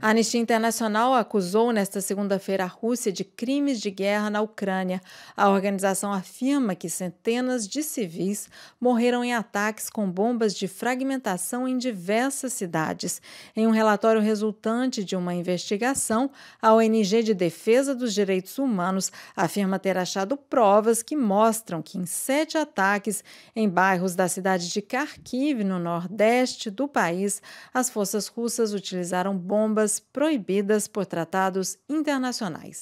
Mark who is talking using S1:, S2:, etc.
S1: A Anistia Internacional acusou nesta segunda-feira a Rússia de crimes de guerra na Ucrânia. A organização afirma que centenas de civis morreram em ataques com bombas de fragmentação em diversas cidades. Em um relatório resultante de uma investigação, a ONG de Defesa dos Direitos Humanos afirma ter achado provas que mostram que em sete ataques em bairros da cidade de Kharkiv, no nordeste do país, as forças russas utilizaram bombas proibidas por tratados internacionais.